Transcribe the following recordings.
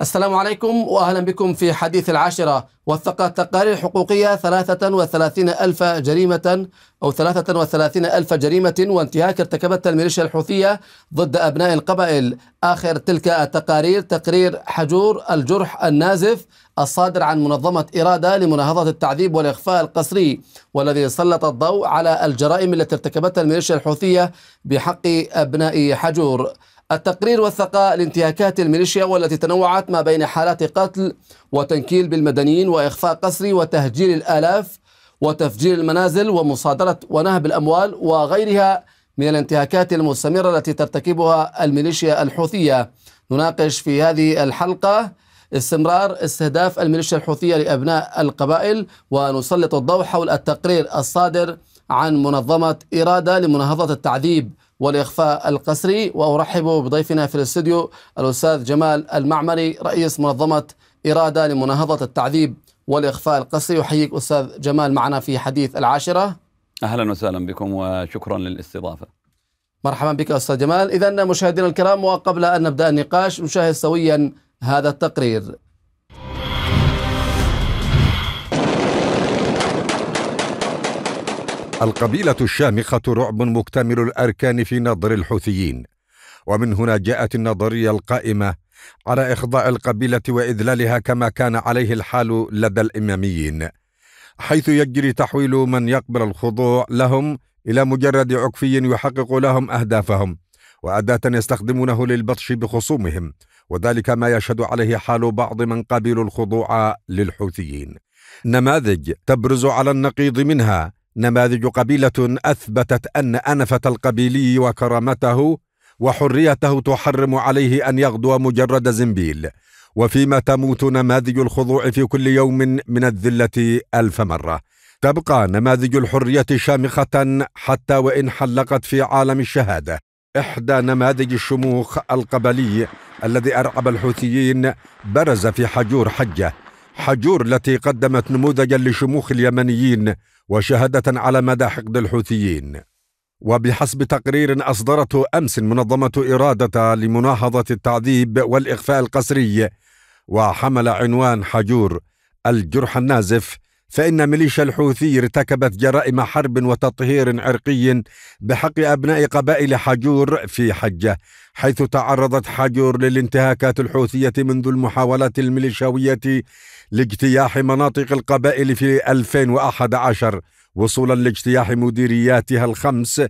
السلام عليكم وأهلا بكم في حديث العاشرة وثقت تقارير حقوقية 33 ألف جريمة أو 33 ألف جريمة وانتهاك ارتكبتها الميليشيا الحوثية ضد أبناء القبائل آخر تلك التقارير تقرير حجور الجرح النازف الصادر عن منظمة إرادة لمناهضة التعذيب والإخفاء القسري والذي سلط الضوء على الجرائم التي ارتكبتها الميليشيا الحوثية بحق أبناء حجور التقرير وثق لانتهاكات الميليشيا والتي تنوعت ما بين حالات قتل وتنكيل بالمدنيين وإخفاء قسري وتهجير الآلاف وتفجير المنازل ومصادرة ونهب الأموال وغيرها من الانتهاكات المستمرة التي ترتكبها الميليشيا الحوثية نناقش في هذه الحلقة استمرار استهداف الميليشيا الحوثية لأبناء القبائل ونسلط الضوء حول التقرير الصادر عن منظمة إرادة لمناهضة التعذيب والإخفاء القسري وأرحب بضيفنا في الاستوديو الأستاذ جمال المعمري رئيس منظمة إرادة لمناهضة التعذيب والإخفاء القسري أحييك أستاذ جمال معنا في حديث العاشرة أهلا وسهلا بكم وشكرا للاستضافة مرحبا بك أستاذ جمال إذا مشاهدينا الكرام وقبل أن نبدأ النقاش نشاهد سويا هذا التقرير القبيلة الشامخة رعب مكتمل الأركان في نظر الحوثيين ومن هنا جاءت النظرية القائمة على إخضاع القبيلة وإذلالها كما كان عليه الحال لدى الإماميين حيث يجري تحويل من يقبل الخضوع لهم إلى مجرد عكفي يحقق لهم أهدافهم وأداة يستخدمونه للبطش بخصومهم وذلك ما يشهد عليه حال بعض من قبلوا الخضوع للحوثيين نماذج تبرز على النقيض منها نماذج قبيلة أثبتت أن أنفة القبيلي وكرامته وحريته تحرم عليه أن يغدو مجرد زنبيل وفيما تموت نماذج الخضوع في كل يوم من الذلة ألف مرة تبقى نماذج الحرية شامخة حتى وإن حلقت في عالم الشهادة إحدى نماذج الشموخ القبلي الذي أرعب الحوثيين برز في حجور حجة حجور التي قدمت نموذجا لشموخ اليمنيين وشهادة على مدى حقد الحوثيين وبحسب تقرير أصدرته أمس منظمة إرادة لمناهضة التعذيب والإخفاء القسري وحمل عنوان حجور الجرح النازف فإن ميليشيا الحوثي ارتكبت جرائم حرب وتطهير عرقي بحق أبناء قبائل حجور في حجة حيث تعرضت حجور للانتهاكات الحوثية منذ المحاولات الميليشاوية لاجتياح مناطق القبائل في 2011 وصولا لاجتياح مديرياتها الخمس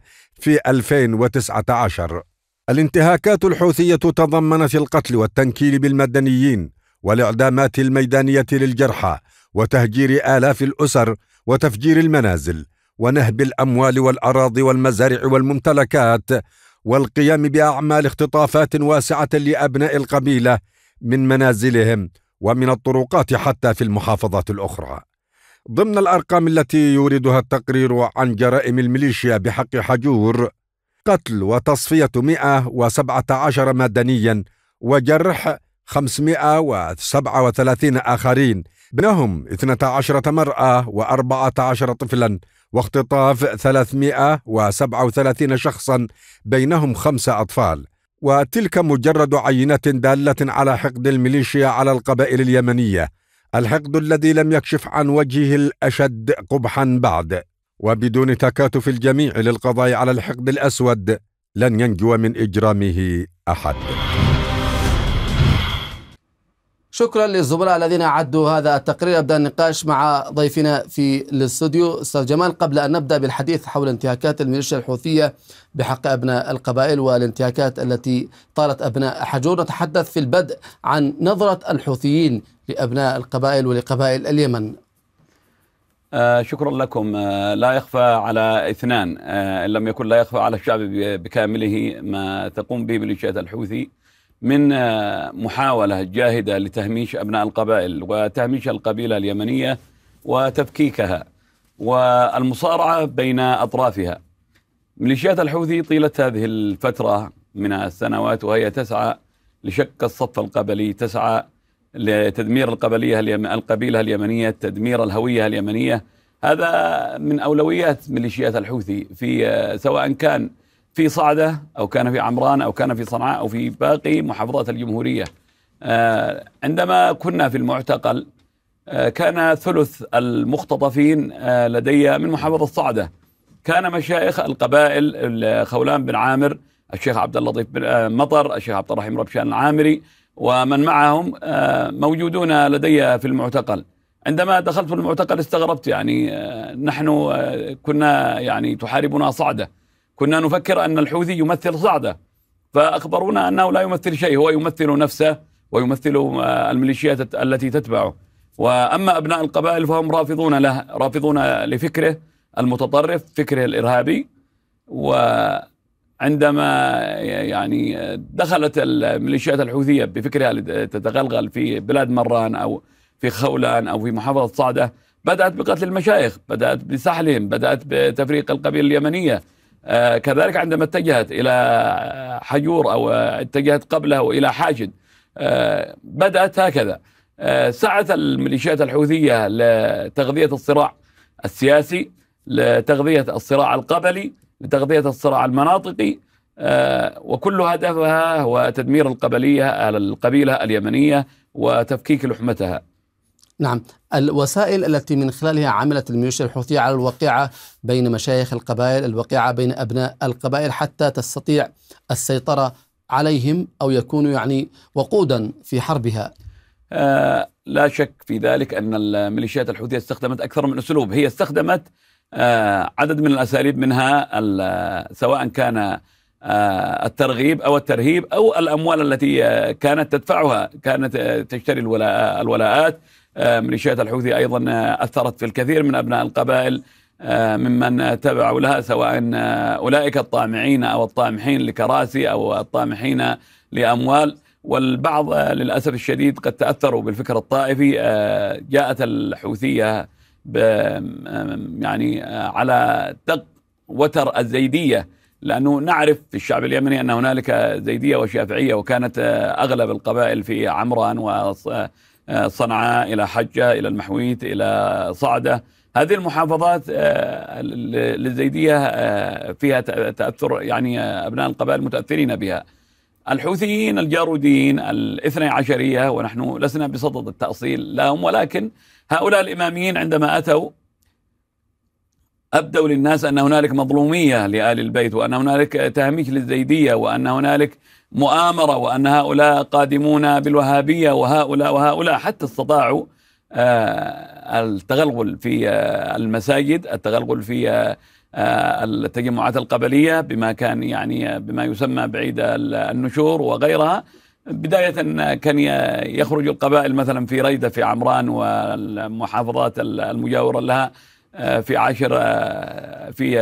في 2019 الانتهاكات الحوثية تضمنت القتل والتنكيل بالمدنيين والإعدامات الميدانية للجرحى وتهجير آلاف الأسر وتفجير المنازل ونهب الأموال والأراضي والمزارع والممتلكات والقيام بأعمال اختطافات واسعة لأبناء القبيلة من منازلهم ومن الطرقات حتى في المحافظات الأخرى ضمن الأرقام التي يوردها التقرير عن جرائم الميليشيا بحق حجور قتل وتصفية 117 مدنيا وجرح 537 آخرين بينهم 12 مرأة و14 طفلا واختطاف 337 شخصا بينهم خمسة أطفال وتلك مجرد عينة دالة على حقد الميليشيا على القبائل اليمنية الحقد الذي لم يكشف عن وجهه الأشد قبحا بعد وبدون تكاتف الجميع للقضاء على الحقد الأسود لن ينجو من إجرامه أحد شكرا للزملاء الذين أعدوا هذا التقرير أبدأ النقاش مع ضيفنا في الاستوديو أستاذ جمال قبل أن نبدأ بالحديث حول انتهاكات الميليشيا الحوثية بحق أبناء القبائل والانتهاكات التي طالت أبناء حجور نتحدث في البدء عن نظرة الحوثيين لأبناء القبائل ولقبائل اليمن آه شكرا لكم آه لا يخفى على اثنان آه لم يكن لا يخفى على الشعب بكامله ما تقوم به ميليشيات الحوثي من آه، محاولة جاهدة لتهميش أبناء القبائل وتهميش القبيلة اليمنية وتفكيكها والمصارعة بين أطرافها ميليشيات الحوثي طيلة هذه الفترة من السنوات وهي تسعى لشق الصف القبلي تسعى لتدمير القبلية اليم... القبيلة اليمنية تدمير الهوية اليمنية هذا من أولويات ميليشيات الحوثي في آه، سواء كان في صعدة أو كان في عمران أو كان في صنعاء أو في باقي محافظات الجمهورية آه، عندما كنا في المعتقل آه، كان ثلث المختطفين آه، لدي من محافظة صعدة كان مشايخ القبائل خولان بن عامر الشيخ عبد اللطيف بن مطر الشيخ عبد الرحيم ربشان العامري ومن معهم موجودون لدي في المعتقل عندما دخلت في المعتقل استغربت يعني نحن كنا يعني تحاربنا صعده كنا نفكر أن الحوثي يمثل صعدة فأخبرونا أنه لا يمثل شيء هو يمثل نفسه ويمثل آه، الميليشيات التي تتبعه وأما أبناء القبائل فهم رافضون له رافضون لفكره المتطرف فكره الإرهابي وعندما يعني دخلت الميليشيات الحوثية بفكرها تتغلغل في بلاد مران أو في خولان أو في محافظة صعدة بدأت بقتل المشايخ بدأت بسحلهم بدأت بتفريق القبيلة اليمنية آه، كذلك عندما اتجهت إلى حجور أو اتجهت قبله إلى حاجد آه، بدأت هكذا آه، سعت الميليشيات الحوثية لتغذية الصراع السياسي لتغذية الصراع القبلي لتغذية الصراع المناطقي وكل هدفها هو تدمير القبلية القبيلة اليمنية وتفكيك لحمتها نعم الوسائل التي من خلالها عملت الميليشيا الحوثية على الوقيعة بين مشايخ القبائل الوقيعة بين أبناء القبائل حتى تستطيع السيطرة عليهم أو يكونوا يعني وقودا في حربها آه لا شك في ذلك أن الميليشيات الحوثية استخدمت أكثر من أسلوب هي استخدمت آه عدد من الأساليب منها سواء كان آه، الترغيب او الترهيب او الاموال التي آه، كانت تدفعها، كانت آه، تشتري الولاءات آه، ميليشيات الحوثي أيضا آه، أثرت في الكثير من أبناء القبائل آه، ممن تبعوا لها سواء أولئك الطامعين أو الطامحين لكراسي أو الطامحين لأموال والبعض للأسف الشديد قد تأثروا بالفكر الطائفي جاءت الحوثية يعني على دق وتر الزيدية لأنه نعرف في الشعب اليمني أن هنالك زيدية وشافعية وكانت أغلب القبائل في عمران آه، صنعاء إلى حجة إلى المحويت إلى صعدة هذه المحافظات آه، للزيدية آه، فيها تأثر يعني أبناء القبائل متأثرين بها الحوثيين الجارودين الاثني عشرية ونحن لسنا بصدد التأصيل لهم ولكن هؤلاء الإماميين عندما أتوا أبدوا للناس أن هنالك مظلومية لآل البيت وأن هنالك تهميش للزيدية وأن هنالك مؤامرة وأن هؤلاء قادمون بالوهابية وهؤلاء وهؤلاء حتى استطاعوا آه، التغلغل في آه، المساجد التغلغل في آه، التجمعات القبلية بما كان يعني بما يسمى بعيد النشور وغيرها بداية كان يخرج القبائل مثلا في ريدة في عمران والمحافظات المجاورة لها في عاشر في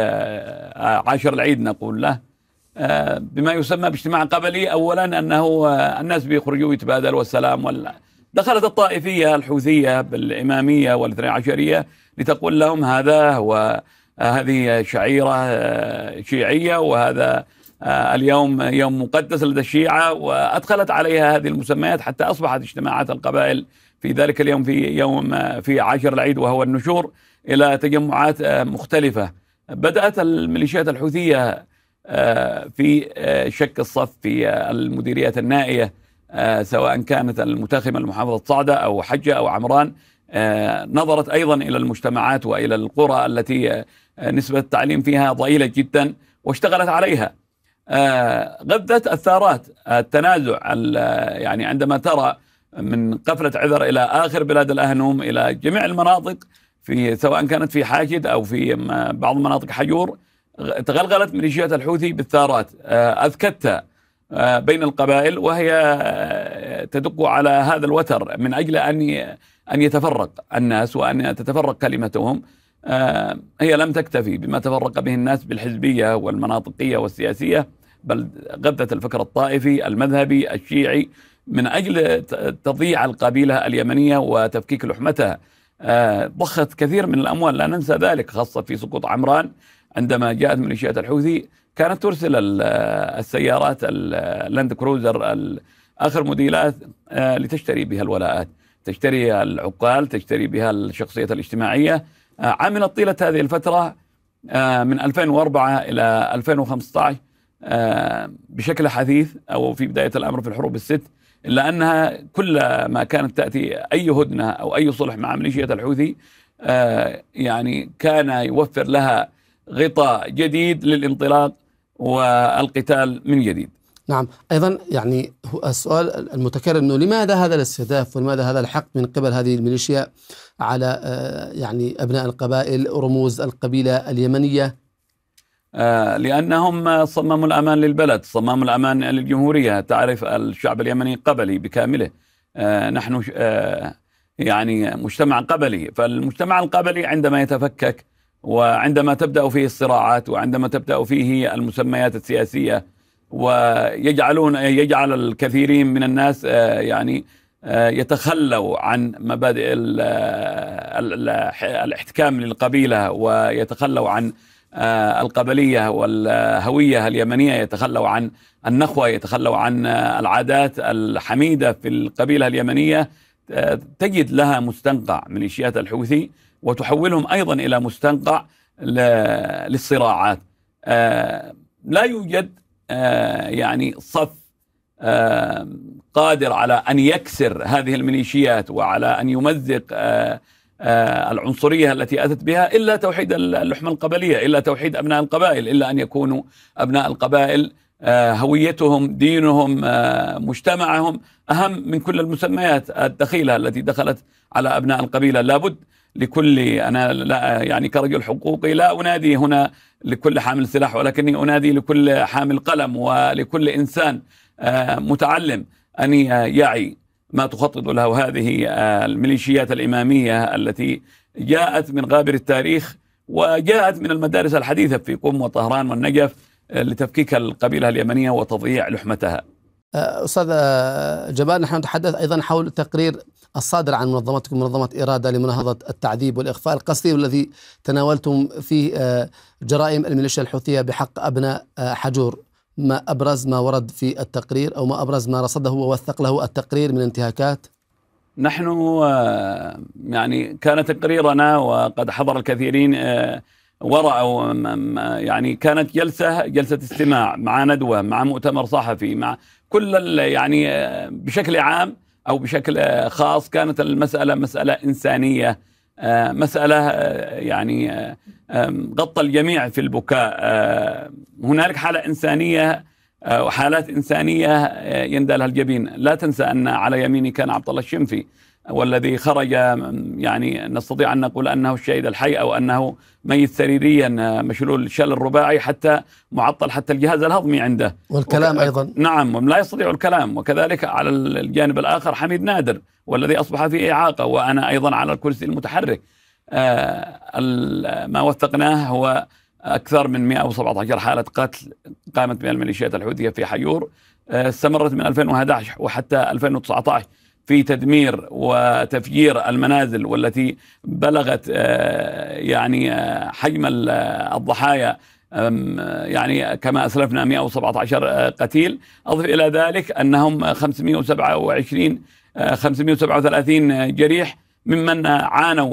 عاشر العيد نقول له آه، بما يسمى باجتماع قبلي اولا انه آه، الناس بيخرجوا يتبادلوا السلام وال... دخلت الطائفيه الحوثيه بالاماميه والاثني عشريه لتقول لهم هذا هو آه، هذه شعيره شيعيه وهذا اليوم يوم مقدس لدى الشيعه وادخلت عليها هذه المسميات حتى اصبحت اجتماعات القبائل في ذلك اليوم في يوم في عاشر العيد وهو النشور الى تجمعات مختلفه بدات الميليشيات الحوثيه آه، في آه، شك الصف في آه، المديريات النائيه سواء كانت المتاخمه لمحافظه صعده او حجه او عمران نظرت ايضا الى المجتمعات والى القرى التي نسبه التعليم فيها ضئيله جدا واشتغلت عليها. غذت الثارات التنازع يعني عندما ترى من قفله عذر الى اخر بلاد الاهنوم الى جميع المناطق في سواء كانت في حاجد او في بعض مناطق حجور تغلغلت ميليشيات الحوثي بالثارات آه، أذكتها آه، بين القبائل وهي آه، تدق على هذا الوتر من أجل أن أن يتفرق الناس وأن تتفرق كلمتهم هي لم تكتفي بما تفرق به الناس بالحزبية والمناطقية والسياسية بل غذت الفكر الطائفي المذهبي الشيعي من أجل تضييع القبيلة اليمنية وتفكيك لحمتها ضخت كثير من الأموال لا ننسى ذلك خاصة في سقوط عمران عندما جاءت ميليشيات الحوثي كانت ترسل السيارات اللاند كروزر اخر موديلات آه، لتشتري بها الولاءات تشتري العقال تشتري بها الشخصية الاجتماعية آه، عملت طيلة هذه الفترة آه، من 2004 إلى 2015 بشكل حثيث أو في بداية الأمر في الحروب الست إلا أنها كل ما كانت تأتي أي هدنة أو أي صلح مع ميليشيات الحوثي يعني كان يوفر لها غطاء جديد للانطلاق والقتال من جديد نعم أيضا يعني السؤال المتكرر أنه لماذا هذا الاستهداف ولماذا هذا الحق من قبل هذه الميليشيا على آه، يعني أبناء القبائل رموز القبيلة اليمنية آه، لأنهم صمموا الأمان للبلد صمموا الأمان للجمهورية تعرف الشعب اليمني قبلي بكامله آه، نحن يعني مجتمع قبلي فالمجتمع القبلي عندما يتفكك وعندما تبدا فيه الصراعات وعندما تبدا فيه المسميات السياسيه ويجعلون يجعل الكثيرين من الناس آه، يعني آه، يتخلوا عن مبادئ آه، الاحتكام للقبيله ويتخلوا عن القبليه والهويه اليمنيه يتخلوا عن النخوه يتخلوا عن العادات الحميده في القبيله اليمنيه تجد لها مستنقع من اشياء الحوثي وتحولهم أيضا إلى مستنقع للصراعات آه، لا يوجد آه، يعني صف آه، قادر على أن يكسر هذه الميليشيات وعلى أن يمزق العنصرية التي أتت بها إلا توحيد اللحمة القبلية إلا توحيد أبناء القبائل إلا أن يكونوا أبناء القبائل هويتهم دينهم مجتمعهم أهم من كل المسميات الدخيلة التي دخلت على أبناء القبيلة لابد لكل انا لا يعني كرجل حقوقي لا انادي هنا لكل حامل سلاح ولكني انادي لكل حامل قلم ولكل انسان آه، متعلم ان يعي ما تخطط له هذه آه، الميليشيات الاماميه التي جاءت من غابر التاريخ وجاءت من المدارس الحديثه في قم وطهران والنجف آه، لتفكيك القبيله اليمنيه وتضييع لحمتها. استاذ جمال نحن نتحدث ايضا حول تقرير الصادر عن منظمتكم منظمة إرادة لمناهضة التعذيب والإخفاء القسري والذي تناولتم فيه آه، جرائم الميليشيا الحوثية بحق أبناء آه، حجور ما أبرز ما ورد في التقرير أو ما أبرز ما رصده ووثق له التقرير من انتهاكات نحن آه، يعني كان تقريرنا وقد حضر الكثيرين ورعوا يعني كانت جلسة جلسة استماع مع ندوة مع مؤتمر صحفي مع كل يعني بشكل عام او بشكل آه، خاص كانت المساله مساله انسانيه آه، مساله آه، يعني غطى الجميع في البكاء هنالك حاله انسانيه وحالات انسانيه يندى لها الجبين لا تنسى ان على يميني كان عبد الله الشنفي والذي خرج يعني نستطيع أن نقول أنه الشهيد الحي أو أنه ميت سريريا مشلول شل الرباعي حتى معطل حتى الجهاز الهضمي عنده والكلام أيضا نعم لا يستطيع الكلام وكذلك على الجانب الآخر حميد نادر والذي أصبح في إعاقة وأنا أيضا على الكرسي المتحرك آه، ما وثقناه هو أكثر من 117 حالة قتل قامت بها الميليشيات الحوثية في حيور آه، استمرت من 2011 وحتى 2019 في تدمير وتفجير المنازل والتي بلغت آه، يعني آه، حجم آه، الضحايا يعني كما أسلفنا 117 قتيل أضف إلى ذلك أنهم 527 537 جريح ممن عانوا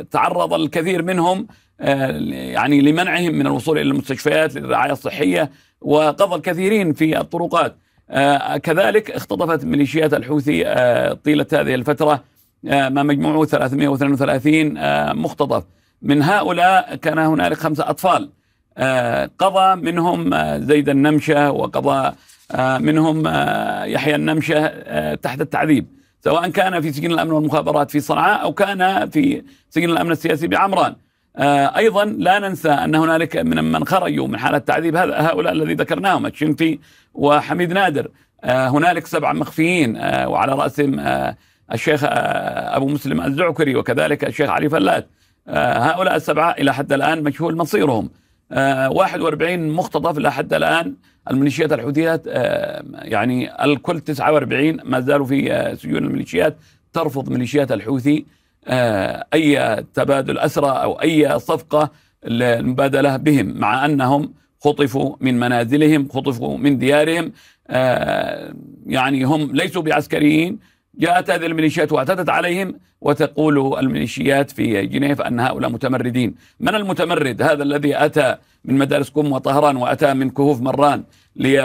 وتعرض الكثير منهم يعني لمنعهم من الوصول إلى المستشفيات للرعاية الصحية وقضى الكثيرين في الطرقات آه، كذلك اختطفت ميليشيات الحوثي آه، طيلة هذه الفترة آه، ما مجموعه 332 مختطف من هؤلاء كان هنالك خمسة أطفال قضى منهم زيد النمشة وقضى منهم يحيى النمشة تحت التعذيب سواء كان في سجن الأمن والمخابرات في صنعاء أو كان في سجن الأمن السياسي بعمران آه، ايضا لا ننسى ان هنالك من من خرجوا من حاله التعذيب هؤلاء الذي ذكرناهم الشنفي وحميد نادر آه، هنالك سبعه مخفيين آه، وعلى راسهم الشيخ ابو مسلم الزعكري وكذلك الشيخ علي فلات هؤلاء السبعه الى حد الان مجهول مصيرهم 41 مختطف الى حد الان الميليشيات الحوثيات يعني الكل 49 ما زالوا في سجون الميليشيات ترفض ميليشيات الحوثي آه، أي تبادل أسرى أو أي صفقة للمبادلة بهم مع أنهم خطفوا من منازلهم خطفوا من ديارهم آه، يعني هم ليسوا بعسكريين جاءت هذه الميليشيات واعتدت عليهم وتقول الميليشيات في جنيف أن هؤلاء متمردين من المتمرد هذا الذي أتى من مدارس قم وطهران وأتى من كهوف مران لي...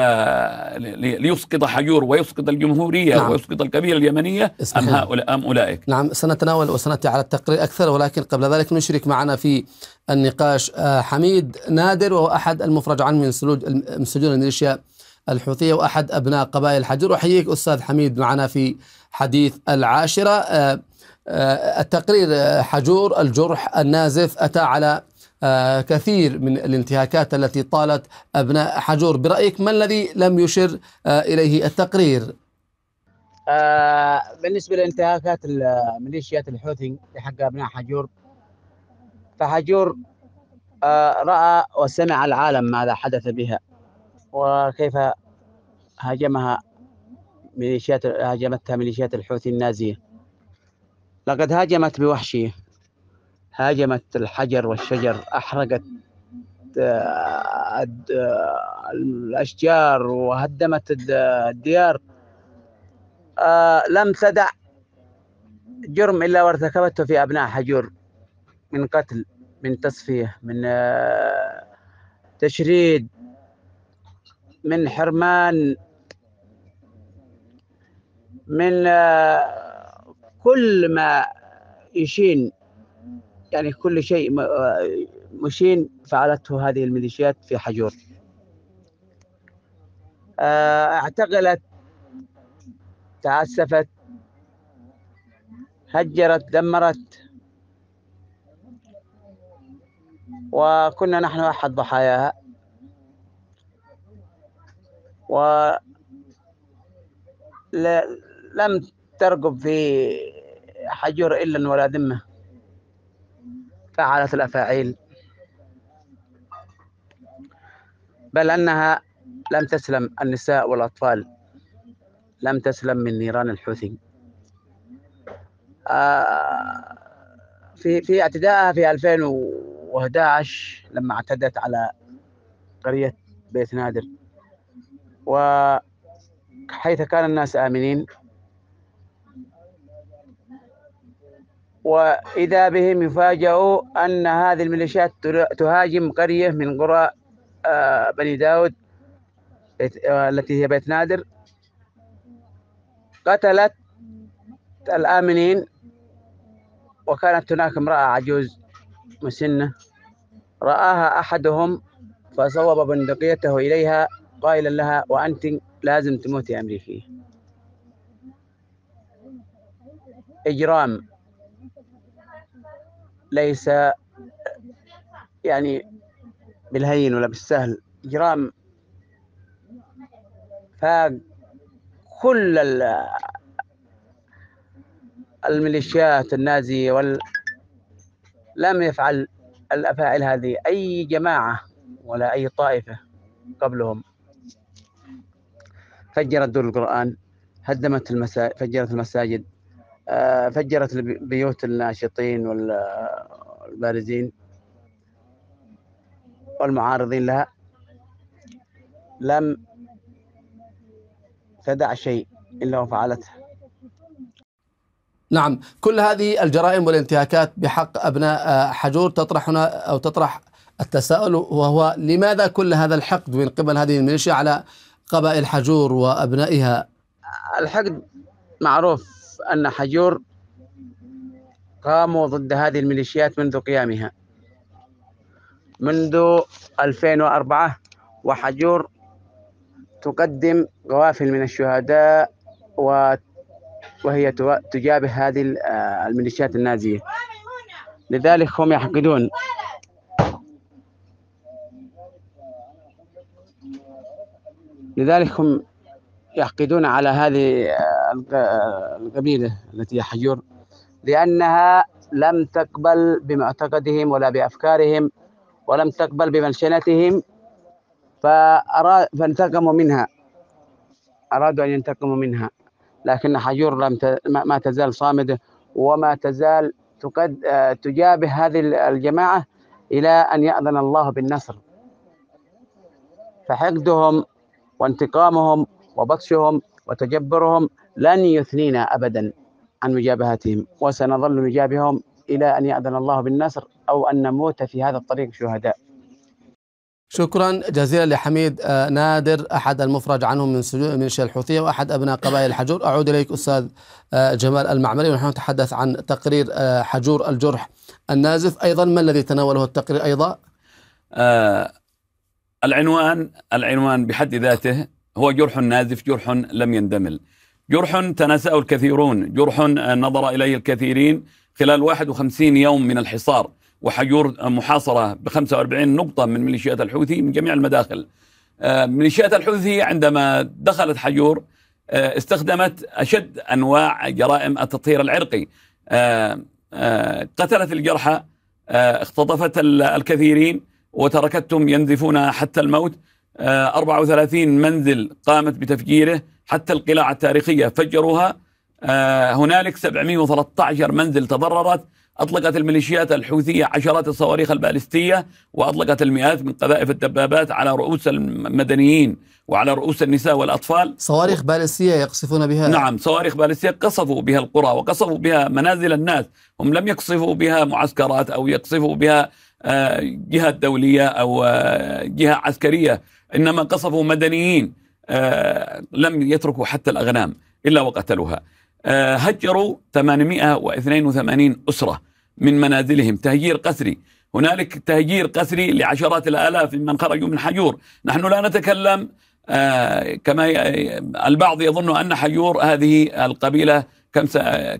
لي... ليسقط حجور ويسقط الجمهورية نعم. ويسقط الكبيرة اليمنية أم هؤلاء أم أولئك نعم سنتناول وسنأتي على التقرير أكثر ولكن قبل ذلك نشرك معنا في النقاش آه، حميد نادر وهو أحد المفرج عنه من سجون الميليشيا الحوثية وأحد أبناء قبائل حجر احييك أستاذ حميد معنا في حديث العاشرة آه، آه، التقرير آه، حجور الجرح النازف أتى على كثير من الانتهاكات التي طالت أبناء حجور برأيك ما الذي لم يشر إليه التقرير؟ بالنسبة لانتهاكات ميليشيات الحوثي لحق أبناء حجور فحجور رأى وسمع العالم ماذا حدث بها وكيف هاجمها ميليشيات هاجمتها ميليشيات الحوثي النازية لقد هاجمت بوحشية هاجمت الحجر والشجر أحرقت آه، آه، الأشجار وهدمت الديار آه، لم تدع جرم إلا وارتكبته في أبناء حجور من قتل من تصفية من تشريد من حرمان من آه، كل ما يشين يعني كل شيء آه، مشين فعلته هذه الميليشيات في حجور آه، اعتقلت تعسفت هجرت دمرت وكنا نحن أحد ضحاياها و لم ترقب في حجر إلا ولا ذمة فعلت الأفاعيل بل أنها لم تسلم النساء والأطفال لم تسلم من نيران الحوثي آه، في في اعتدائها في 2011 لما اعتدت على قرية بيت نادر وحيث كان الناس آمنين وإذا بهم يفاجئوا أن هذه الميليشيات تهاجم قرية من قرى آه، بني داود آه، التي هي بيت نادر قتلت الآمنين وكانت هناك امرأة عجوز مسنة رآها أحدهم فصوب بندقيته إليها قائلا لها وأنت لازم تموتي أمريكي إجرام ليس يعني بالهين ولا بالسهل إجرام فكل الميليشيات النازية وال لم يفعل الأفاعل هذه أي جماعة ولا أي طائفة قبلهم فجرت دور القرآن هدمت المساجد فجرت المساجد آه، فجرت بيوت الناشطين والبارزين والمعارضين لها لم تدع شيء إلا وفعلته نعم كل هذه الجرائم والانتهاكات بحق أبناء آه، حجور تطرح هنا أو تطرح التساؤل وهو لماذا كل هذا الحقد من قبل هذه الميليشيا على قبائل حجور وأبنائها الحقد معروف أن حجور قاموا ضد هذه الميليشيات منذ قيامها منذ 2004 وحجور تقدم غوافل من الشهداء و... وهي تجابه هذه آه، الميليشيات النازية لذلك هم يحقدون لذلك هم يحقدون على هذه آه، آه، القبيلة التي هي حجور لأنها لم تقبل بمعتقدهم ولا بأفكارهم ولم تقبل بمنشنتهم فأراد فانتقموا منها أرادوا أن ينتقموا منها لكن حجور لم ت... ما تزال صامدة وما تزال تقد... آه، تجابه هذه الجماعة إلى أن يأذن الله بالنصر فحقدهم وانتقامهم وبطشهم وتجبرهم لن يثنينا أبدا عن مجابهتهم وسنظل نجابهم إلى أن يأذن الله بالنصر أو أن نموت في هذا الطريق شهداء شكرا جزيلا لحميد آه، نادر احد المفرج عنهم من سجون ميليشيا الحوثيه واحد ابناء قبائل الحجور اعود اليك استاذ آه، جمال المعمري ونحن نتحدث عن تقرير آه، حجور الجرح النازف ايضا ما الذي تناوله التقرير ايضا؟ آه العنوان العنوان بحد ذاته هو جرح نازف جرح لم يندمل جرح تناساه الكثيرون جرح نظر اليه الكثيرين خلال 51 يوم من الحصار وحجور محاصره ب 45 نقطه من ميليشيات الحوثي من جميع المداخل آه، ميليشيات الحوثي عندما دخلت حجور آه، استخدمت اشد انواع جرائم التطهير العرقي آه، قتلت الجرحى اختطفت الكثيرين وتركتهم ينزفون حتى الموت 34 آه، منزل قامت بتفجيره حتى القلاع التاريخية فجروها آه، هنالك 713 منزل تضررت أطلقت الميليشيات الحوثية عشرات الصواريخ البالستية وأطلقت المئات من قذائف الدبابات على رؤوس المدنيين وعلى رؤوس النساء والأطفال صواريخ بالستية يقصفون بها نعم صواريخ بالستية قصفوا بها القرى وقصفوا بها منازل الناس هم لم يقصفوا بها معسكرات أو يقصفوا بها آه، جهة دولية أو آه، جهة عسكرية إنما قصفوا مدنيين آه، لم يتركوا حتى الأغنام إلا وقتلوها هجروا 882 أسرة من منازلهم تهجير قسري هنالك تهجير قسري لعشرات الآلاف ممن خرجوا من حجور نحن لا نتكلم كما البعض يظن أن حجور هذه القبيلة كم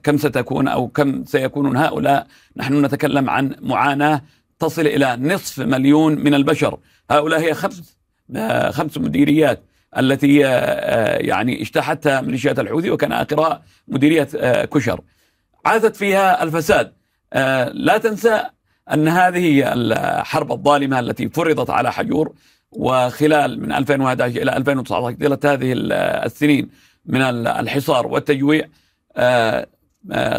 كم ستكون أو كم سيكون هؤلاء نحن نتكلم عن معاناة تصل إلى نصف مليون من البشر هؤلاء هي خمس خمس مديريات التي آه، يعني اجتاحتها ميليشيات الحوثي وكان آخرها مديرية آه، كشر عادت فيها الفساد آه، لا تنسى أن هذه الحرب الظالمة التي فرضت على حجور وخلال من 2011 إلى 2019 طيلة هذه السنين من الحصار والتجويع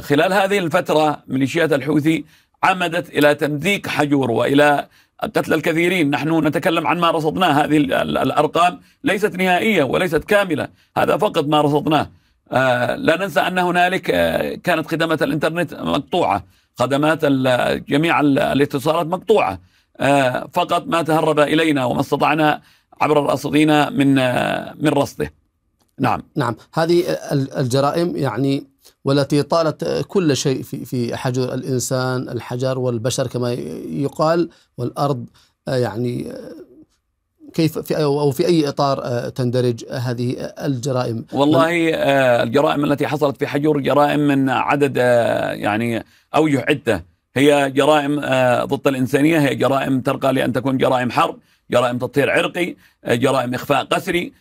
خلال هذه الفترة ميليشيات الحوثي عمدت إلى تمديك حجور وإلى قتل الكثيرين نحن نتكلم عن ما رصدناه هذه الأرقام ليست نهائية وليست كاملة هذا فقط ما رصدناه آه، لا ننسى أن هنالك آه، كانت خدمات الإنترنت مقطوعة خدمات جميع الاتصالات مقطوعة آه، فقط ما تهرب إلينا وما استطعنا عبر الرصدين من من رصده نعم نعم هذه الجرائم يعني والتي طالت كل شيء في في حجر الانسان الحجر والبشر كما يقال والارض آه، يعني آه، كيف في او في اي اطار آه، تندرج هذه الجرائم؟ والله الجرائم التي حصلت في حجر جرائم من عدد يعني اوجه عده هي جرائم ضد الانسانيه هي جرائم ترقى لان تكون جرائم حرب، جرائم تطهير عرقي، جرائم اخفاء قسري،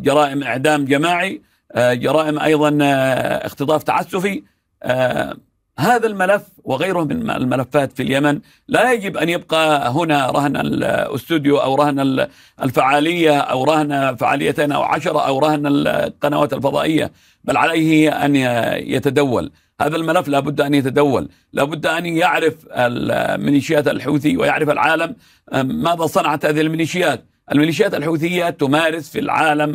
جرائم اعدام جماعي آه، جرائم ايضا آه، اختطاف تعسفي آه، هذا الملف وغيره من الملفات في اليمن لا يجب ان يبقى هنا رهن الاستوديو او رهن الفعاليه او رهن فعاليتين او عشره او رهن القنوات الفضائيه بل عليه ان يتدول هذا الملف لابد ان يتدول لابد ان يعرف الميليشيات الحوثي ويعرف العالم ماذا صنعت هذه الميليشيات الميليشيات الحوثية تمارس في العالم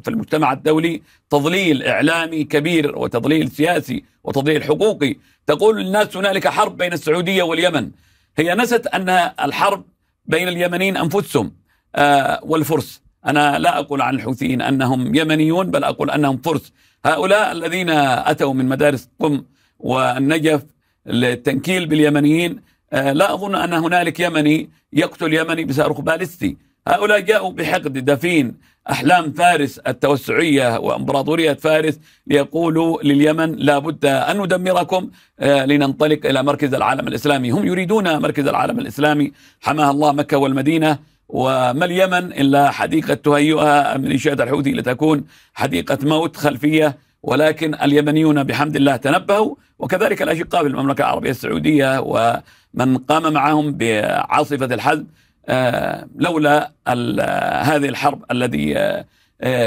في المجتمع الدولي تضليل إعلامي كبير وتضليل سياسي وتضليل حقوقي تقول الناس هنالك حرب بين السعودية واليمن هي نست أن الحرب بين اليمنيين أنفسهم آه، والفرس أنا لا أقول عن الحوثيين أنهم يمنيون بل أقول أنهم فرس هؤلاء الذين أتوا من مدارس قم والنجف للتنكيل باليمنيين آه، لا أظن أن هنالك يمني يقتل يمني بسارق بالستي هؤلاء جاءوا بحقد دفين أحلام فارس التوسعية وإمبراطورية فارس ليقولوا لليمن لابد أن ندمركم آه، لننطلق إلى مركز العالم الإسلامي هم يريدون مركز العالم الإسلامي حماها الله مكة والمدينة وما اليمن إلا حديقة تهيئها ميليشيات الحوثي لتكون حديقة موت خلفية ولكن اليمنيون بحمد الله تنبهوا وكذلك الأشقاء في المملكة العربية السعودية ومن قام معهم بعاصفة الحزم آه، لولا آه، هذه الحرب الذي آه،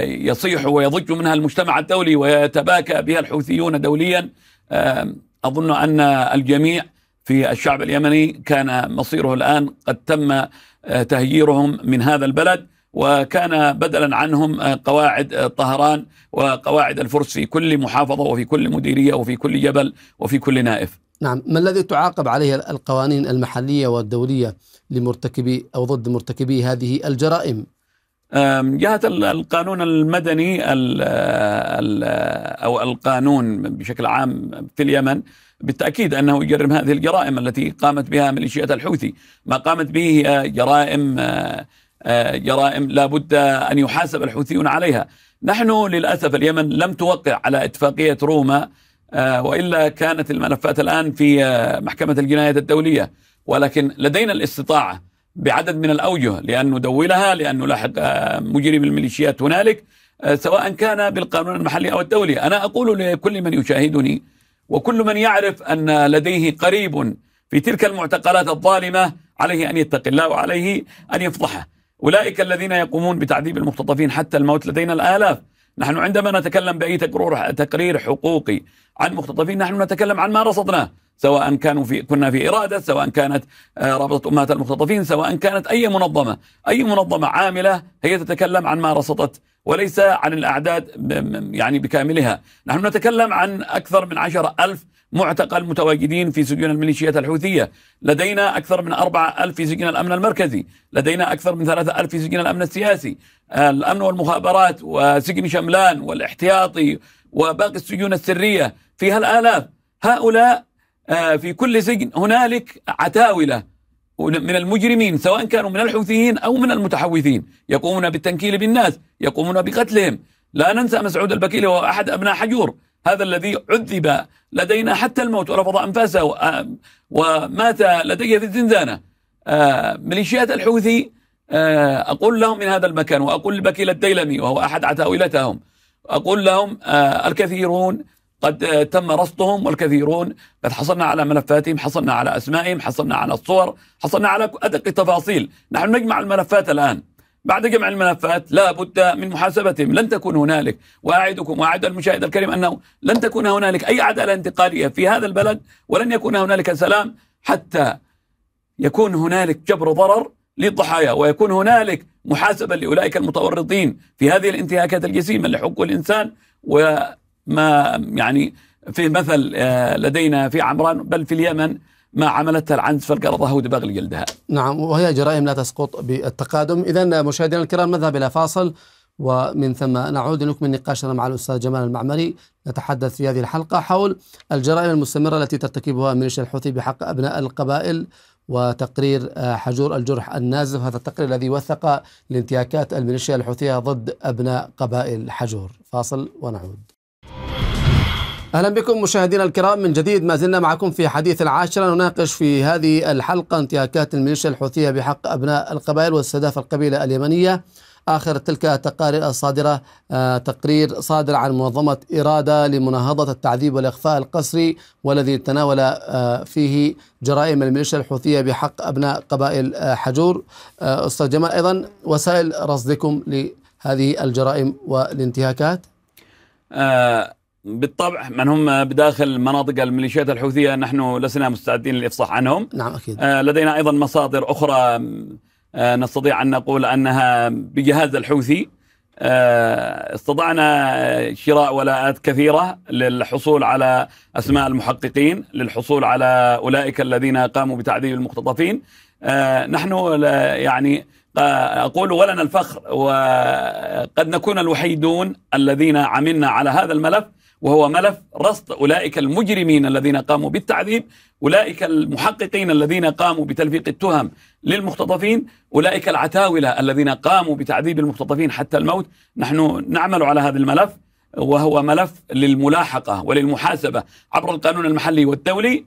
يصيح ويضج منها المجتمع الدولي ويتباكى بها الحوثيون دوليا أظن أن الجميع في الشعب اليمني كان مصيره الآن قد تم تهييرهم من هذا البلد وكان بدلا عنهم قواعد طهران وقواعد الفرس في كل محافظة وفي كل مديرية وفي كل جبل وفي كل نائف نعم ما الذي تعاقب عليه القوانين المحلية والدولية لمرتكبي أو ضد مرتكبي هذه الجرائم جهة القانون المدني الـ الـ أو القانون بشكل عام في اليمن بالتأكيد أنه يجرم هذه الجرائم التي قامت بها ميليشيات الحوثي ما قامت به هي جرائم جرائم لابد أن يحاسب الحوثيون عليها نحن للأسف اليمن لم توقع على اتفاقية روما آه، والا كانت الملفات الان في آه، محكمه الجنايات الدوليه ولكن لدينا الاستطاعه بعدد من الاوجه لان ندولها لان نلاحق آه، مجرم الميليشيات هنالك سواء كان بالقانون المحلي او الدولي، انا اقول لكل من يشاهدني وكل من يعرف ان لديه قريب في تلك المعتقلات الظالمه عليه ان يتقي الله وعليه ان يفضحه. اولئك الذين يقومون بتعذيب المختطفين حتى الموت لدينا الالاف نحن عندما نتكلم بأي تقرير تقرير حقوقي عن مختطفين نحن نتكلم عن ما رصدناه سواء كانوا في كنا في إرادة سواء كانت آه، رابطة أمهات المختطفين سواء كانت أي منظمة أي منظمة عاملة هي تتكلم عن ما رصدت وليس عن الأعداد يعني بكاملها نحن نتكلم عن أكثر من عشر ألف معتقل متواجدين في سجون الميليشيات الحوثية لدينا أكثر من أربعة ألف في سجن الأمن المركزي لدينا أكثر من ثلاثة ألف في سجن الأمن السياسي الأمن والمخابرات وسجن شملان والاحتياطي وباقي السجون السرية فيها الآلاف هؤلاء آه، في كل سجن هنالك عتاولة من المجرمين سواء كانوا من الحوثيين أو من المتحوثين يقومون بالتنكيل بالناس يقومون بقتلهم لا ننسى مسعود البكيلي وهو أحد أبناء حجور هذا الذي عذب لدينا حتى الموت ورفض أنفاسه آه، ومات لدي في الزنزانة آه، ميليشيات الحوثي آه، أقول لهم من هذا المكان وأقول لبكيل الديلمي وهو أحد عتاولتهم أقول لهم آه، الكثيرون قد آه، تم رصدهم والكثيرون قد حصلنا على ملفاتهم حصلنا على أسمائهم حصلنا على الصور حصلنا على أدق التفاصيل نحن نجمع الملفات الآن بعد جمع الملفات لا بد من محاسبتهم لن تكون هنالك وأعدكم وأعد المشاهد الكريم أنه لن تكون هنالك أي عدالة انتقالية في هذا البلد ولن يكون هنالك سلام حتى يكون هنالك جبر ضرر للضحايا ويكون هنالك محاسبة لأولئك المتورطين في هذه الانتهاكات الجسيمة لحقوق الإنسان وما يعني في مثل آه، لدينا في عمران بل في اليمن ما عملت العنز فالقرضه ودباغ جلدها نعم وهي جرائم لا تسقط بالتقادم إذا مشاهدينا الكرام نذهب إلى فاصل ومن ثم نعود لنكمل نقاشنا مع الأستاذ جمال المعمري نتحدث في هذه الحلقة حول الجرائم المستمرة التي ترتكبها ميليشيا الحوثي بحق أبناء القبائل وتقرير آه، حجور الجرح النازف هذا التقرير الذي وثق لانتهاكات الميليشيا الحوثية ضد أبناء قبائل حجور فاصل ونعود اهلا بكم مشاهدينا الكرام من جديد ما زلنا معكم في حديث العاشره نناقش في هذه الحلقه انتهاكات الميليشيا الحوثيه بحق ابناء القبائل واستهداف القبيله اليمنيه آخر تلك التقارير الصادرة آه، تقرير صادر عن منظمة إرادة لمناهضة التعذيب والإخفاء القسري والذي تناول آه، فيه جرائم الميليشيا الحوثية بحق أبناء قبائل آه، حجور أستاذ جمال أيضا وسائل رصدكم لهذه الجرائم والانتهاكات بالطبع من هم بداخل مناطق الميليشيات الحوثية نحن لسنا مستعدين للإفصاح عنهم نعم أكيد لدينا أيضا مصادر أخرى آه، نستطيع أن نقول أنها بجهاز الحوثي آه، استطعنا شراء ولاءات كثيرة للحصول على أسماء المحققين للحصول على أولئك الذين قاموا بتعذيب المختطفين آه، نحن يعني أقول ولنا الفخر وقد نكون الوحيدون الذين عملنا على هذا الملف وهو ملف رصد أولئك المجرمين الذين قاموا بالتعذيب أولئك المحققين الذين قاموا بتلفيق التهم للمختطفين أولئك العتاولة الذين قاموا بتعذيب المختطفين حتى الموت نحن نعمل على هذا الملف وهو ملف للملاحقة وللمحاسبة عبر القانون المحلي والدولي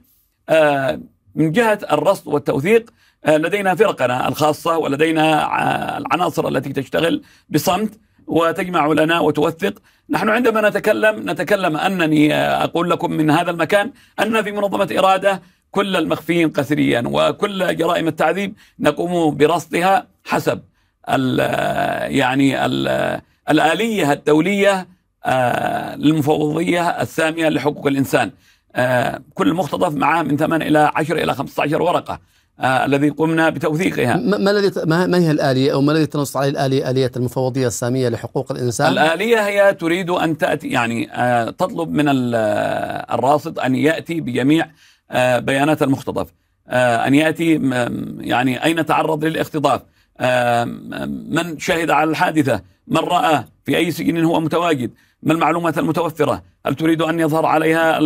آه، من جهة الرصد والتوثيق آه، لدينا فرقنا الخاصة ولدينا آه، العناصر التي تشتغل بصمت وتجمع لنا وتوثق نحن عندما نتكلم نتكلم أنني آه، أقول لكم من هذا المكان أن في منظمة إرادة كل المخفيين قسريا وكل جرائم التعذيب نقوم برصدها حسب الـ آه، يعني الـ آه، الآلية الدولية المفوضية السامية لحقوق الإنسان كل مختطف معاه من 8 إلى 10 إلى 15 ورقة آه، الذي قمنا بتوثيقها ما الذي ما هي الآلية أو ما الذي تنص عليه الآلية آلية المفوضية السامية لحقوق الإنسان؟ الآلية هي تريد أن تأتي يعني آه، تطلب من آه، الراصد أن يأتي بجميع بيانات المختطف أن يأتي يعني أين تعرض للاختطاف من شهد على الحادثة من رأى في أي سجن هو متواجد ما المعلومات المتوفرة هل تريد أن يظهر عليها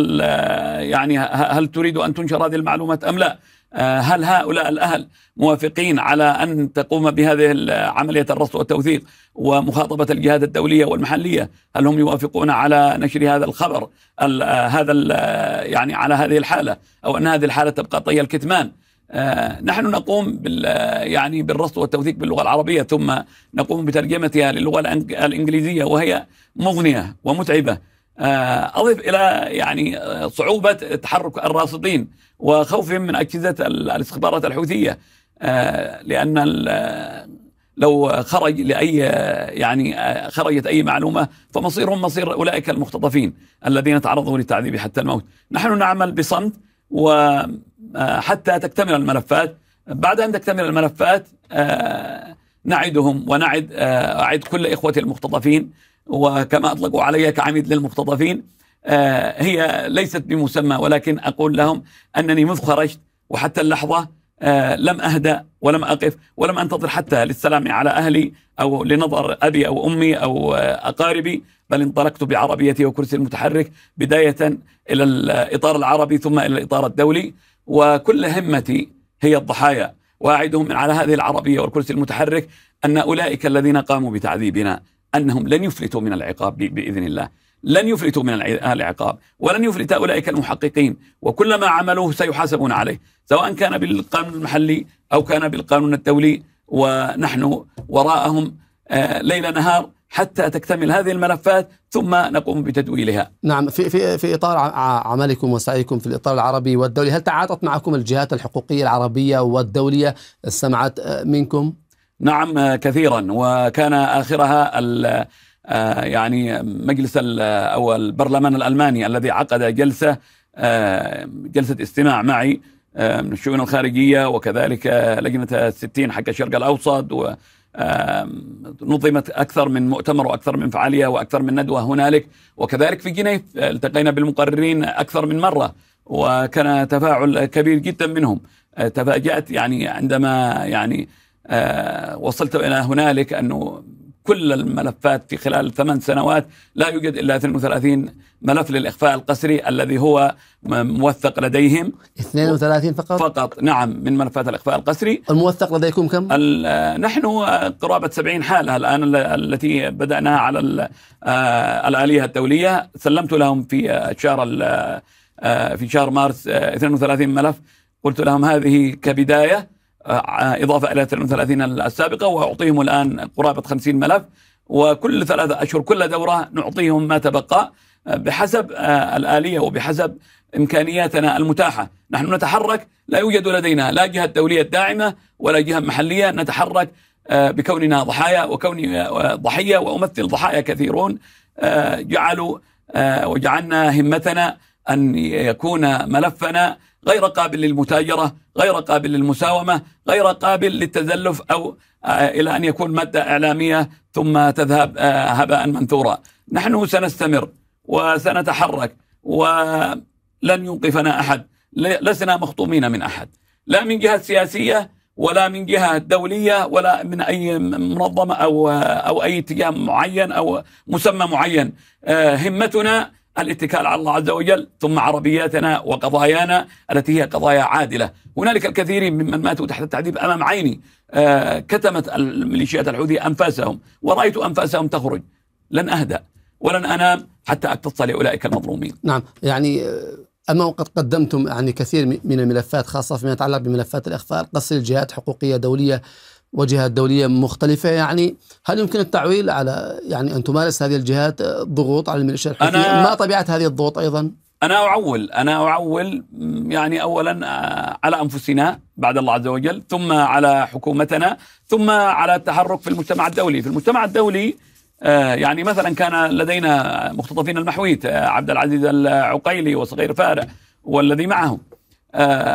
يعني هل تريد أن تنشر هذه المعلومات أم لا آه، هل هؤلاء الأهل موافقين على أن تقوم بهذه عملية الرصد والتوثيق ومخاطبة الجهات الدولية والمحلية هل هم يوافقون على نشر هذا الخبر آه، هذا آه، يعني على هذه الحالة أو أن هذه الحالة تبقى طي الكتمان نحن نقوم بال يعني بالرصد والتوثيق باللغه العربيه ثم نقوم بترجمتها للغه الانجليزيه وهي مغنيه ومتعبه آه، أضف إلى يعني آه، صعوبة تحرك الراصدين وخوفهم من أجهزة الاستخبارات الحوثية آه، لأن لو خرج لأي يعني خرجت أي معلومة فمصيرهم مصير أولئك المختطفين الذين تعرضوا للتعذيب حتى الموت نحن نعمل بصمت وحتى تكتمل الملفات بعد أن تكتمل الملفات نعدهم ونعد أعد كل إخوتي المختطفين وكما أطلقوا علي كعميد للمختطفين آه، هي ليست بمسمى ولكن أقول لهم أنني منذ خرجت وحتى اللحظة آه، لم أهدأ ولم أقف ولم أنتظر حتى للسلام على أهلي أو لنظر أبي أو أمي أو آه، أقاربي بل انطلقت بعربيتي وكرسي المتحرك بداية إلى الإطار العربي ثم إلى الإطار الدولي وكل همتي هي الضحايا وأعدهم من على هذه العربية والكرسي المتحرك أن أولئك الذين قاموا بتعذيبنا انهم لن يفلتوا من العقاب باذن الله لن يفلتوا من العقاب ولن يفلت اولئك المحققين وكل ما عملوه سيحاسبون عليه سواء كان بالقانون المحلي او كان بالقانون الدولي ونحن وراءهم آه، ليل نهار حتى تكتمل هذه الملفات ثم نقوم بتدويلها. نعم في في في اطار عملكم وسعيكم في الاطار العربي والدولي، هل تعاطت معكم الجهات الحقوقيه العربيه والدوليه؟ استمعت آه، منكم؟ نعم آه، كثيرا وكان آخرها آه، يعني مجلس أو البرلمان الألماني الذي عقد جلسة آه، جلسة استماع معي من الشؤون الخارجية وكذلك لجنة الستين حق الشرق الأوسط و نظمت أكثر من مؤتمر وأكثر من فعالية وأكثر من ندوة هنالك وكذلك في جنيف التقينا بالمقررين أكثر من مرة وكان تفاعل كبير جدا منهم تفاجأت يعني عندما يعني آه، وصلت الى هنالك انه كل الملفات في خلال ثمان سنوات لا يوجد الا 32 ملف للاخفاء القسري الذي هو موثق لديهم 32 فقط فقط نعم من ملفات الاخفاء القسري الموثق لديكم كم آه، نحن قرابه 70 حاله الان التي بداناها على آه، الاليه الدوليه سلمت لهم في شهر في شهر مارس 32 ملف قلت لهم هذه كبدايه آه، إضافة إلى 32 السابقة وأعطيهم الآن قرابة 50 ملف وكل ثلاثة أشهر كل دورة نعطيهم ما تبقى آه، بحسب آه، الآلية وبحسب إمكانياتنا المتاحة نحن نتحرك لا يوجد لدينا لا جهة دولية داعمة ولا جهة محلية نتحرك بكوننا ضحايا وكوني ضحية وأمثل ضحايا كثيرون جعلوا وجعلنا همتنا أن يكون ملفنا غير قابل للمتاجرة غير قابل للمساومة غير قابل للتزلف أو آه، إلى أن يكون مادة إعلامية ثم تذهب آه، هباء منثورا نحن سنستمر وسنتحرك ولن يوقفنا أحد لسنا مخطومين من أحد لا من جهة سياسية ولا من جهة دولية ولا من أي منظمة أو, آه، أو أي اتجاه معين أو مسمى معين همتنا الاتكال على الله عز وجل ثم عربياتنا وقضايانا التي هي قضايا عادلة هنالك الكثير ممن ماتوا تحت التعذيب أمام عيني آه كتمت الميليشيات الحوثية أنفاسهم ورأيت أنفاسهم تخرج لن أهدأ ولن أنام حتى أقتص لأولئك المظلومين نعم يعني آه، أما وقد قدمتم يعني كثير من الملفات خاصة فيما يتعلق بملفات الإخفاء القصري الجهات حقوقية دولية وجهات دولية مختلفة يعني هل يمكن التعويل على يعني أن تمارس هذه الجهات ضغوط على الميليشيا الحوثية أنا ما طبيعة هذه الضغوط أيضا أنا أعول أنا أعول يعني أولا آه، على أنفسنا بعد الله عز وجل ثم على حكومتنا ثم على التحرك في المجتمع الدولي في المجتمع الدولي آه، يعني مثلا كان لدينا مختطفين المحويت آه، عبد العزيز العقيلي وصغير فارع والذي معهم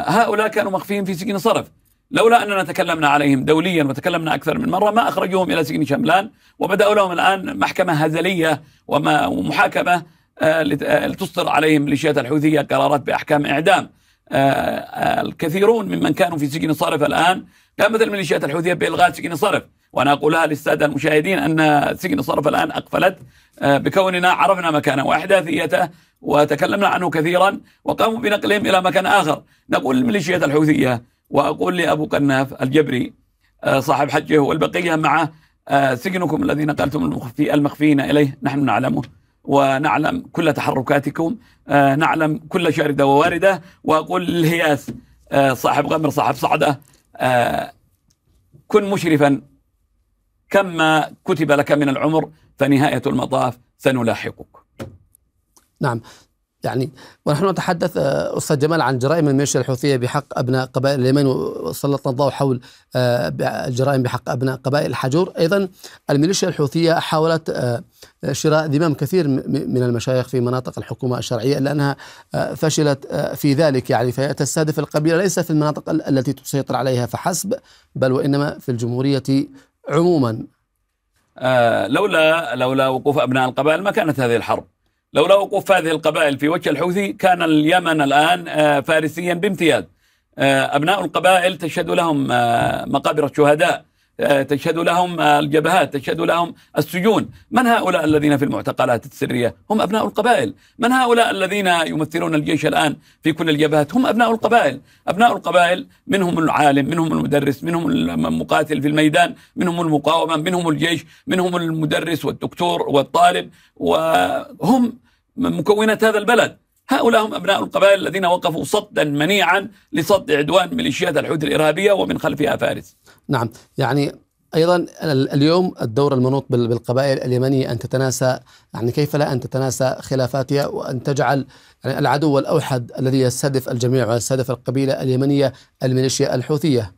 هؤلاء كانوا مخفيين في سجن صرف لولا أننا تكلمنا عليهم دوليا وتكلمنا أكثر من مرة ما أخرجوهم إلى سجن شملان وبدأوا لهم الآن محكمة هزلية ومحاكمة آه، آه، لتصدر عليهم ميليشيات الحوثية قرارات بأحكام إعدام آه، الكثيرون ممن كانوا في سجن صرف الآن قامت الميليشيات الحوثية بإلغاء سجن صرف وأنا أقولها للسادة المشاهدين أن سجن صرف الآن أقفلت بكوننا عرفنا مكانه وأحداثيته وتكلمنا عنه كثيرا وقاموا بنقلهم إلى مكان آخر نقول الميليشيات الحوثية وأقول لأبو قناف الجبري آه، صاحب حجه والبقية مع آه، سجنكم الذين قالتم في المخفين إليه نحن نعلمه ونعلم كل تحركاتكم آه، نعلم كل شاردة وواردة وأقول للهياس صاحب غمر صاحب صعدة كن مشرفا كما كتب لك من العمر فنهاية المطاف سنلاحقك نعم يعني ونحن نتحدث آه، استاذ جمال عن جرائم الميليشيا الحوثيه بحق ابناء قبائل اليمن وسلطنا الضوء حول آه، جرائم بحق ابناء قبائل الحجور، ايضا الميليشيا الحوثيه حاولت آه، شراء ذمام كثير من المشايخ في مناطق الحكومه الشرعيه الا انها فشلت في ذلك يعني فهي تستهدف القبيله ليس في المناطق التي تسيطر عليها فحسب بل وانما في الجمهوريه عموما. آه لولا لولا وقوف ابناء القبائل ما كانت هذه الحرب. لولا وقوف هذه القبائل في وجه الحوثي كان اليمن الآن آه، فارسيا بامتياز آه، أبناء القبائل تشهد لهم آه، مقابر الشهداء آه، تشهد لهم الجبهات تشهد لهم السجون من هؤلاء الذين في المعتقلات السرية هم أبناء القبائل من هؤلاء الذين يمثلون الجيش الآن في كل الجبهات هم أبناء القبائل أبناء القبائل منهم العالم منهم المدرس منهم المقاتل في الميدان منهم المقاومة منهم الجيش منهم المدرس والدكتور والطالب وهم مكونات هذا البلد هؤلاء هم أبناء القبائل الذين وقفوا صدا منيعا لصد عدوان ميليشيات الحوثي الإرهابية ومن خلفها فارس نعم يعني ايضا اليوم الدور المنوط بالقبائل اليمنيه ان تتناسى يعني كيف لا ان تتناسى خلافاتها وان تجعل يعني العدو الاوحد الذي يستهدف الجميع ويستهدف القبيله اليمنيه الميليشيا الحوثيه.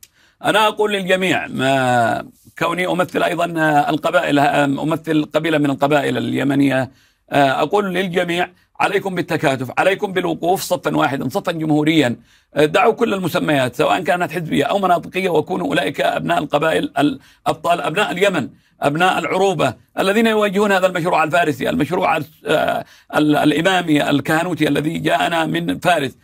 انا اقول للجميع ما كوني امثل ايضا القبائل امثل قبيله من القبائل اليمنيه آه، أقول للجميع عليكم بالتكاتف عليكم بالوقوف صفا واحدا صفا جمهوريا آه، دعوا كل المسميات سواء كانت حزبية أو مناطقية وكونوا أولئك أبناء القبائل الأبطال أبناء اليمن أبناء العروبة الذين يواجهون هذا المشروع الفارسي المشروع آه، الإمامي الكهنوتي الذي جاءنا من فارس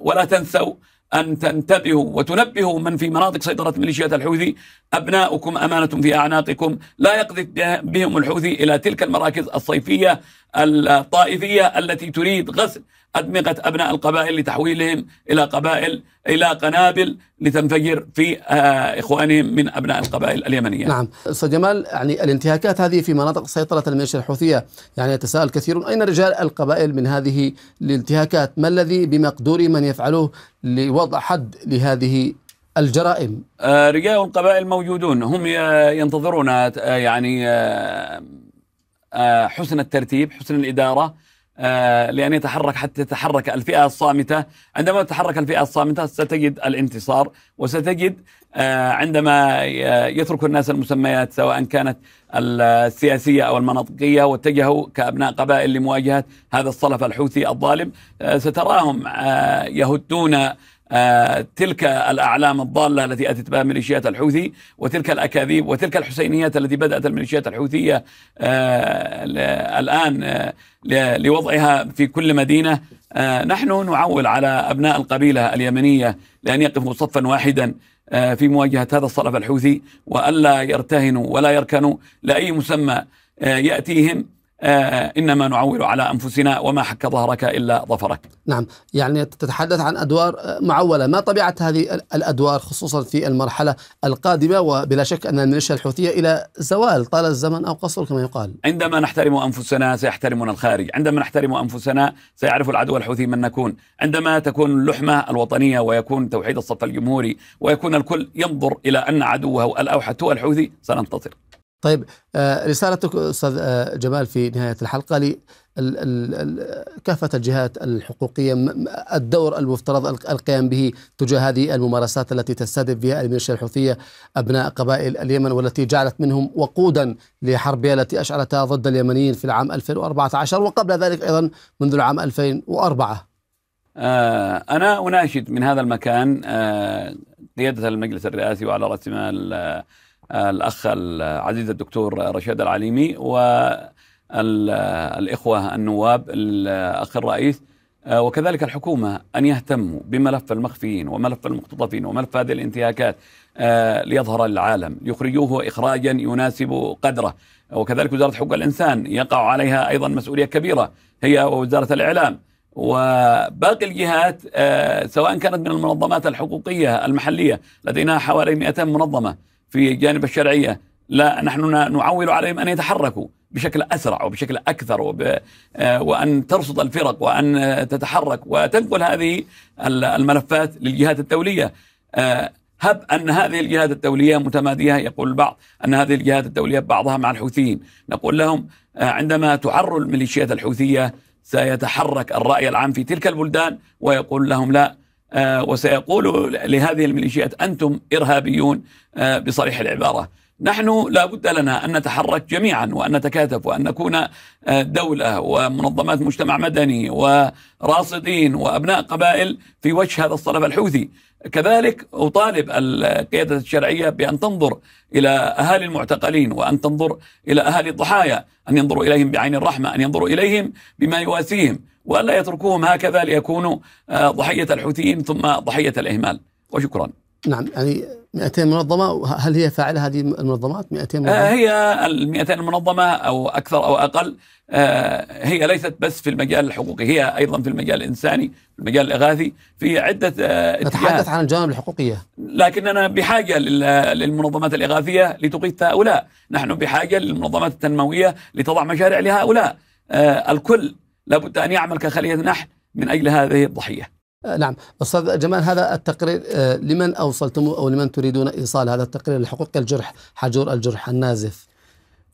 ولا تنسوا أن تنتبهوا وتنبهوا من في مناطق سيطرة ميليشيات الحوثي أبناؤكم أمانة في أعناقكم لا يقذف بهم الحوثي إلى تلك المراكز الصيفية الطائفية التي تريد غسل أدمغة أبناء القبائل لتحويلهم إلى قبائل إلى قنابل لتنفجر في آه، إخوانهم من أبناء القبائل اليمنية نعم أستاذ جمال يعني الانتهاكات هذه في مناطق سيطرة الميليشيا الحوثية يعني يتساءل كثيرون أين رجال القبائل من هذه الانتهاكات ما الذي بمقدور من يفعله لوضع حد لهذه الجرائم آه، رجال القبائل موجودون هم ينتظرون آه، يعني حسن الترتيب حسن الإدارة آه، لأن يتحرك حتى تتحرك الفئة الصامتة عندما تتحرك الفئة الصامتة ستجد الانتصار وستجد آه، عندما يترك الناس المسميات سواء كانت السياسية أو المناطقية واتجهوا كأبناء قبائل لمواجهة هذا الصلف الحوثي الظالم آه، ستراهم يهدون آه، تلك الأعلام الضالة التي أتت بها ميليشيات الحوثي وتلك الأكاذيب وتلك الحسينيات التي بدأت الميليشيات الحوثية آه، الآن آه، لوضعها في كل مدينة نحن نعول على أبناء القبيلة اليمنية لأن يقفوا صفا واحدا في مواجهة هذا الصلف الحوثي وألا يرتهنوا ولا يركنوا لأي مسمى يأتيهم آه، آه، إنما نعول على أنفسنا وما حك ظهرك إلا ظفرك نعم يعني تتحدث عن أدوار معولة ما طبيعة هذه الأدوار خصوصا في المرحلة القادمة وبلا شك أن الميليشيا الحوثية إلى زوال طال الزمن أو قصر كما يقال عندما نحترم أنفسنا سيحترمنا الخارج عندما نحترم أنفسنا سيعرف العدو الحوثي من نكون عندما تكون اللحمة الوطنية ويكون توحيد الصف الجمهوري ويكون الكل ينظر إلى أن عدوه الأوحد هو الحوثي سننتصر طيب آه، رسالتك استاذ آه، جمال في نهايه الحلقه ل كافه الجهات الحقوقيه الدور المفترض القيام به تجاه هذه الممارسات التي تستهدف بها الميليشيا الحوثيه ابناء قبائل اليمن والتي جعلت منهم وقودا لحربها التي اشعلتها ضد اليمنيين في العام 2014 وقبل ذلك ايضا منذ العام 2004 آه، أنا أناشد من هذا المكان قيادة المجلس الرئاسي وعلى رأسهم الاخ العزيز الدكتور رشاد العليمي والاخوه النواب الاخ الرئيس وكذلك الحكومه ان يهتموا بملف المخفيين وملف المختطفين وملف هذه الانتهاكات آه، ليظهر للعالم يخرجوه اخراجا يناسب قدره وكذلك وزاره حقوق الانسان يقع عليها ايضا مسؤوليه كبيره هي ووزاره الاعلام وباقي الجهات آه، سواء كانت من المنظمات الحقوقيه المحليه لدينا حوالي 200 منظمه في جانب الشرعية لا نحن نعول عليهم أن يتحركوا بشكل أسرع وبشكل أكثر وب... آه، وأن ترصد الفرق وأن تتحرك وتنقل هذه الملفات للجهات الدولية آه، هب أن هذه الجهات الدولية متمادية يقول البعض أن هذه الجهات الدولية بعضها مع الحوثيين نقول لهم آه، عندما تعر الميليشيات الحوثية سيتحرك الرأي العام في تلك البلدان ويقول لهم لا آه، وسيقول لهذه الميليشيات أنتم إرهابيون آه، بصريح العبارة نحن لا بد لنا أن نتحرك جميعا وأن نتكاتف وأن نكون آه، دولة ومنظمات مجتمع مدني وراصدين وأبناء قبائل في وجه هذا الصلب الحوثي كذلك أطالب القيادة الشرعية بأن تنظر إلى أهالي المعتقلين وأن تنظر إلى أهالي الضحايا أن ينظروا إليهم بعين الرحمة أن ينظروا إليهم بما يواسيهم ولا يتركوهم هكذا ليكونوا آه، ضحية الحوثيين ثم ضحية الإهمال وشكرا نعم يعني 200 منظمة هل هي فاعلة هذه المنظمات 200 منظمة؟ آه، هي ال 200 منظمة أو أكثر أو أقل آه، هي ليست بس في المجال الحقوقي هي أيضا في المجال الإنساني في المجال الإغاثي في عدة نتحدث عن الجانب الحقوقية لكننا بحاجة للمنظمات الإغاثية لتغيث هؤلاء نحن بحاجة للمنظمات التنموية لتضع مشاريع لهؤلاء الكل لابد أن يعمل كخلية نحل من أجل هذه الضحية آه، نعم أستاذ جمال هذا التقرير آه، لمن أوصلتموه أو لمن تريدون إيصال هذا التقرير لحقوق الجرح حجور الجرح النازف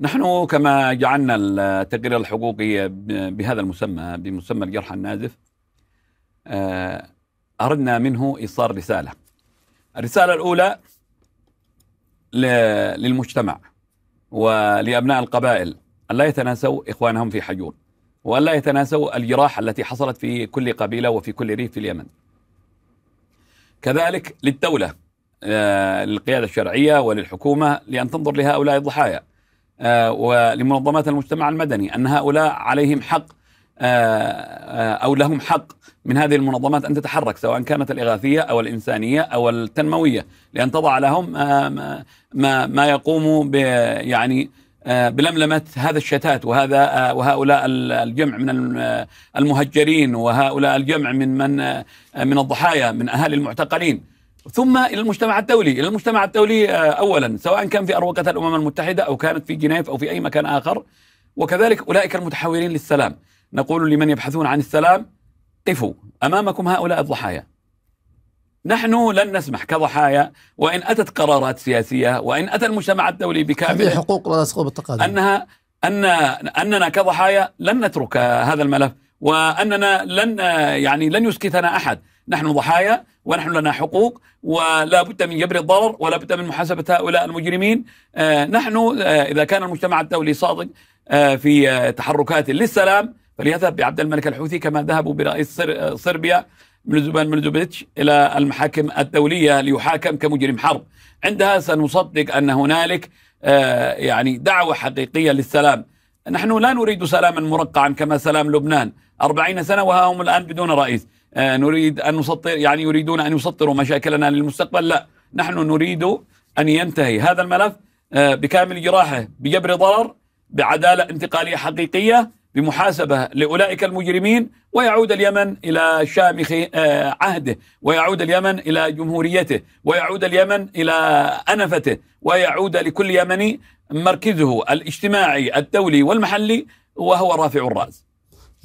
نحن كما جعلنا التقرير الحقوقي بهذا المسمى بمسمى الجرح النازف آه، أردنا منه إيصال رسالة الرسالة الأولى للمجتمع ولأبناء القبائل أن لا يتناسوا إخوانهم في حجور ولا يتناسوا الجراح التي حصلت في كل قبيلة وفي كل ريف في اليمن كذلك للدولة آه، للقيادة الشرعية وللحكومة لأن تنظر لهؤلاء الضحايا آه، ولمنظمات المجتمع المدني أن هؤلاء عليهم حق آه، أو لهم حق من هذه المنظمات أن تتحرك سواء كانت الإغاثية أو الإنسانية أو التنموية لأن تضع لهم ما, ما يقوم يعني آه، بلملمة هذا الشتات وهذا آه، وهؤلاء الجمع من آه، المهجرين وهؤلاء الجمع من من من الضحايا من أهالي المعتقلين ثم إلى المجتمع الدولي إلى المجتمع الدولي أولا سواء كان في أروقة الأمم المتحدة أو كانت في جنيف أو في أي مكان آخر وكذلك أولئك المتحولين للسلام نقول لمن يبحثون عن السلام قفوا أمامكم هؤلاء الضحايا نحن لن نسمح كضحايا وإن أتت قرارات سياسية وإن أتى المجتمع الدولي بكامله هذه حقوق لا التقاليد أنها أن أننا كضحايا لن نترك هذا الملف وأننا لن يعني لن يسكتنا أحد نحن ضحايا ونحن لنا حقوق ولا بد من جبر الضرر ولا بد من محاسبة هؤلاء المجرمين آه، نحن آه، إذا كان المجتمع الدولي صادق آه، في تحركات للسلام فليذهب بعبد الملك الحوثي كما ذهبوا برئيس صربيا ملزوبيتش إلى المحاكم الدولية ليحاكم كمجرم حرب عندها سنصدق أن هنالك آه، يعني دعوة حقيقية للسلام نحن لا نريد سلاما مرقعا كما سلام لبنان أربعين سنة وها هم الآن بدون رئيس آه، نريد أن نسطر يعني يريدون أن يسطروا مشاكلنا للمستقبل لا نحن نريد أن ينتهي هذا الملف آه، بكامل جراحه بجبر ضرر بعدالة انتقالية حقيقية بمحاسبة لأولئك المجرمين ويعود اليمن إلى شامخ آه، عهده ويعود اليمن إلى جمهوريته ويعود اليمن إلى أنفته ويعود لكل يمني مركزه الاجتماعي الدولي والمحلي وهو رافع الرأس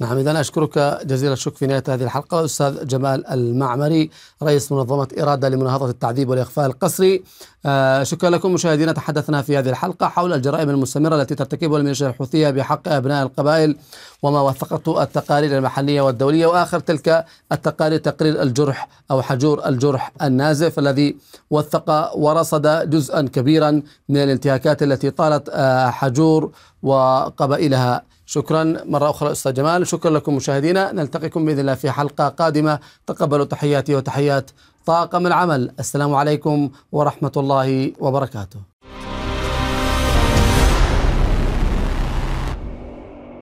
نعم إذا أشكرك جزيل الشكر في نهاية هذه الحلقة أستاذ جمال المعمري رئيس منظمة إرادة لمناهضة التعذيب والإخفاء القسري آه شكرا لكم مشاهدينا تحدثنا في هذه الحلقة حول الجرائم المستمرة التي ترتكبها الميليشيا الحوثية بحق أبناء القبائل وما وثقته التقارير المحلية والدولية وآخر تلك التقارير تقرير الجرح أو حجور الجرح النازف الذي وثق ورصد جزءا كبيرا من الانتهاكات التي طالت آه حجور وقبائلها شكرا مرة أخرى أستاذ جمال شكرا لكم مشاهدينا نلتقيكم بإذن الله في حلقة قادمة تقبلوا تحياتي وتحيات طاقم العمل السلام عليكم ورحمة الله وبركاته